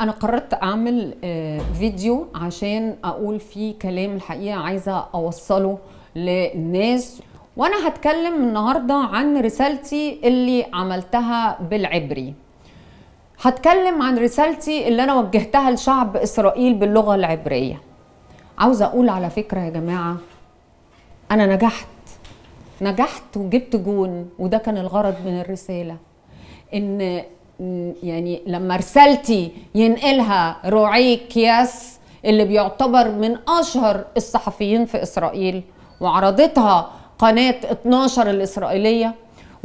انا قررت اعمل آه، فيديو عشان اقول فيه كلام الحقيقه عايزه اوصله للناس وانا هتكلم النهارده عن رسالتي اللي عملتها بالعبري هتكلم عن رسالتي اللي انا وجهتها لشعب اسرائيل باللغه العبريه عاوزه اقول على فكره يا جماعه انا نجحت نجحت وجبت جون وده كان الغرض من الرساله ان يعني لما رسالتي ينقلها روعي كياس اللي بيعتبر من اشهر الصحفيين في اسرائيل وعرضتها قناه 12 الاسرائيليه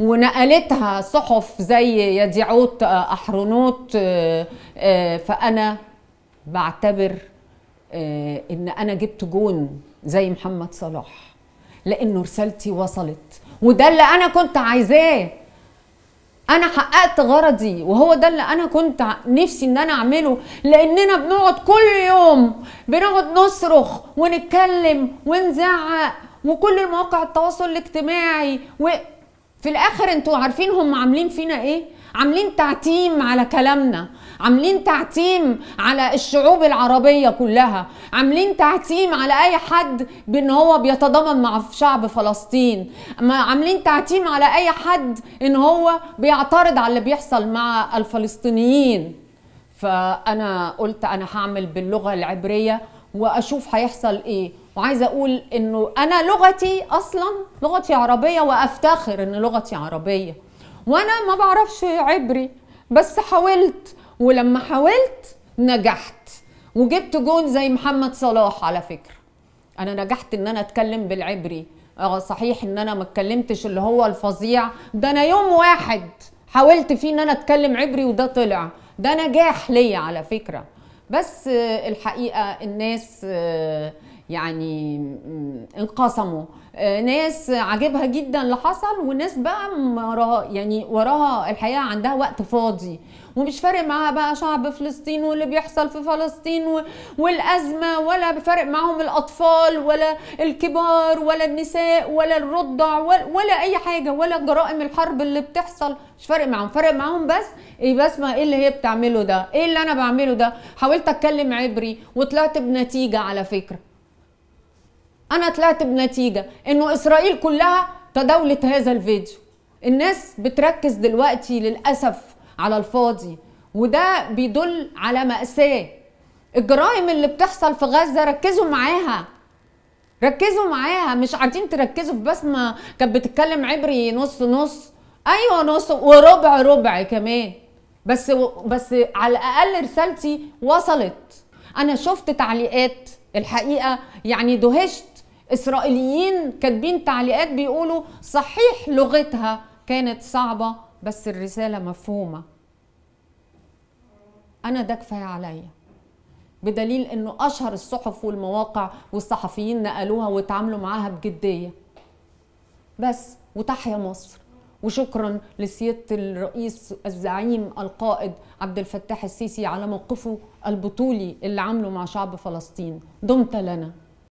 ونقلتها صحف زي يديعوت آه، احرنوت آه، آه، فانا بعتبر ان انا جبت جون زي محمد صلاح لانه رسالتي وصلت وده اللي انا كنت عايزاه انا حققت غرضي وهو ده اللي انا كنت نفسي ان انا اعمله لاننا بنقعد كل يوم بنقعد نصرخ ونتكلم ونزعق وكل المواقع التواصل الاجتماعي وفي الاخر انتوا عارفين هم عاملين فينا ايه عاملين تعتيم على كلامنا عاملين تعتيم على الشعوب العربية كلها عاملين تعتيم على أي حد بأن هو بيتضامن مع شعب فلسطين عاملين تعتيم على أي حد أن هو بيعترض على اللي بيحصل مع الفلسطينيين فأنا قلت أنا هعمل باللغة العبرية وأشوف هيحصل إيه وعايزة أقول أنه أنا لغتي أصلا لغتي عربية وأفتخر أن لغتي عربية وانا ما بعرفش عبري بس حاولت ولما حاولت نجحت وجبت جون زي محمد صلاح على فكره انا نجحت ان انا اتكلم بالعبري اه صحيح ان انا ما اتكلمتش اللي هو الفظيع ده انا يوم واحد حاولت فيه ان انا اتكلم عبري وده طلع ده نجاح ليا على فكره بس آه، الحقيقه الناس آه، يعني انقسموا آه، ناس عجبها جدا اللي حصل وناس بقى يعني وراها الحقيقه عندها وقت فاضي ومش فارق معاها بقى شعب فلسطين واللي بيحصل في فلسطين والازمه ولا بفارق معاهم الاطفال ولا الكبار ولا النساء ولا الرضع ولا اي حاجه ولا جرائم الحرب اللي بتحصل مش فارق معاهم فارق معاهم بس ايه بس ما ايه اللي هي بتعمله ده ايه اللي انا بعمله ده حاولت اتكلم عبري وطلعت بنتيجه على فكره انا طلعت بنتيجه انه اسرائيل كلها تداولت هذا الفيديو الناس بتركز دلوقتي للاسف على الفاضي وده بيدل على مأساة الجرائم اللي بتحصل في غزة ركزوا معاها ركزوا معاها مش قاعدين تركزوا في بسمة كانت بتتكلم عبري نص نص ايوه نص وربع ربع كمان بس بس على الاقل رسالتي وصلت انا شفت تعليقات الحقيقه يعني دهشت اسرائيليين كاتبين تعليقات بيقولوا صحيح لغتها كانت صعبه بس الرسالة مفهومة أنا ده كفاية عليا بدليل انه اشهر الصحف والمواقع والصحفيين نقلوها وتعاملوا معاها بجديه بس وتحيا مصر وشكرا لسياده الرئيس الزعيم القائد عبد الفتاح السيسي على موقفه البطولي اللي عامله مع شعب فلسطين دمت لنا